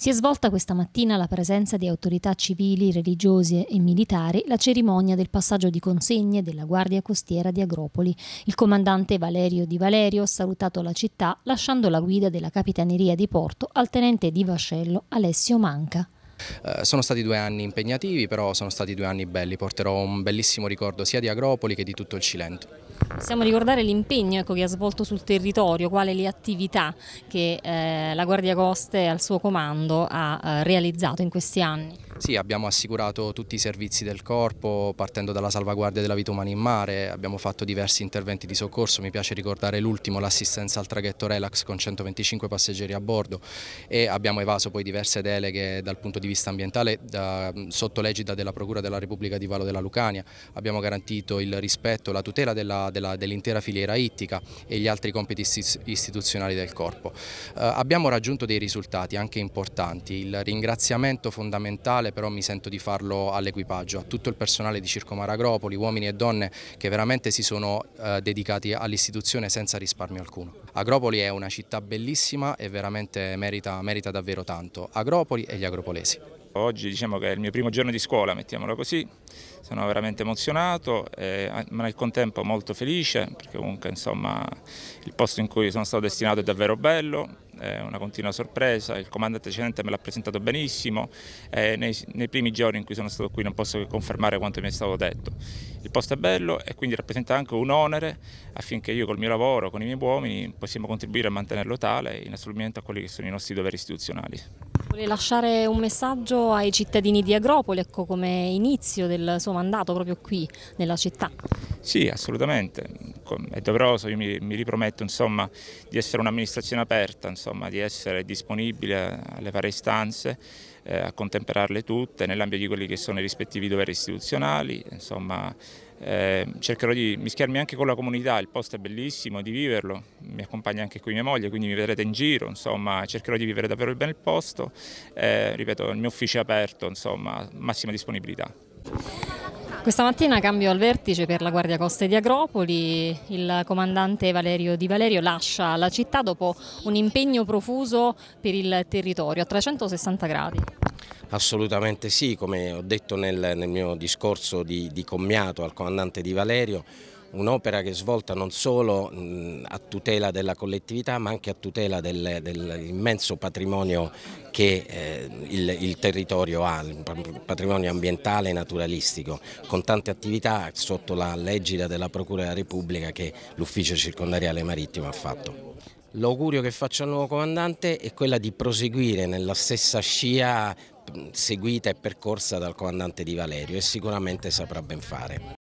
Si è svolta questa mattina alla presenza di autorità civili, religiose e militari la cerimonia del passaggio di consegne della Guardia Costiera di Agropoli. Il comandante Valerio Di Valerio ha salutato la città lasciando la guida della Capitaneria di Porto al tenente di vascello Alessio Manca. Eh, sono stati due anni impegnativi, però sono stati due anni belli, porterò un bellissimo ricordo sia di Agropoli che di tutto il Cilento. Possiamo ricordare l'impegno ecco, che ha svolto sul territorio, quali le attività che eh, la Guardia Coste al suo comando ha eh, realizzato in questi anni? Sì, abbiamo assicurato tutti i servizi del corpo partendo dalla salvaguardia della vita umana in mare, abbiamo fatto diversi interventi di soccorso, mi piace ricordare l'ultimo, l'assistenza al traghetto Relax con 125 passeggeri a bordo e abbiamo evaso poi diverse deleghe dal punto di vista ambientale da, sotto legida della Procura della Repubblica di Valo della Lucania, abbiamo garantito il rispetto, la tutela dell'intera filiera ittica e gli altri compiti istituzionali del corpo. Eh, abbiamo raggiunto dei risultati anche importanti, il ringraziamento fondamentale generale, però mi sento di farlo all'equipaggio, a tutto il personale di Circo Maragropoli, uomini e donne che veramente si sono eh, dedicati all'istituzione senza risparmio alcuno. Agropoli è una città bellissima e veramente merita, merita davvero tanto. Agropoli e gli agropolesi. Oggi diciamo che è il mio primo giorno di scuola, mettiamolo così, sono veramente emozionato, eh, ma nel contempo molto felice perché comunque insomma, il posto in cui sono stato destinato è davvero bello, è una continua sorpresa, il comandante eccellente me l'ha presentato benissimo e eh, nei, nei, primi giorni in cui sono stato qui non posso che confermare quanto mi è stato detto. Il posto è bello e quindi rappresenta anche un onere affinché io col mio lavoro, con i miei uomini, possiamo contribuire a mantenerlo tale in assorbimento a quelli che sono i nostri doveri istituzionali. Vuole lasciare un messaggio ai cittadini di Agropoli ecco, come inizio del suo mandato proprio qui nella città? Sì, assolutamente è doveroso, io mi, mi riprometto insomma, di essere un'amministrazione aperta, insomma, di essere disponibile alle varie istanze, eh, a contemperarle tutte nell'ambito di quelli che sono i rispettivi doveri istituzionali, insomma, eh, cercherò di mischiarmi anche con la comunità, il posto è bellissimo, di viverlo, mi accompagna anche qui mia moglie, quindi mi vedrete in giro, insomma, cercherò di vivere davvero bene il posto, eh, ripeto, il mio ufficio è aperto, insomma, massima disponibilità. Questa mattina cambio al vertice per la Guardia Costa di Agropoli, il comandante Valerio Di Valerio lascia la città dopo un impegno profuso per il territorio a 360 gradi. Assolutamente sì, come ho detto nel, nel mio discorso di, di commiato al comandante Di Valerio, un'opera che è svolta non solo a tutela della collettività ma anche a tutela del, dell'immenso patrimonio che eh, il, il, territorio ha, il patrimonio ambientale e naturalistico, con tante attività sotto la legida della Procura della Repubblica che l'ufficio circondariale marittimo ha fatto. L'augurio che faccio al nuovo comandante è quella di proseguire nella stessa scia seguita e percorsa dal comandante Di Valerio e sicuramente saprà ben fare.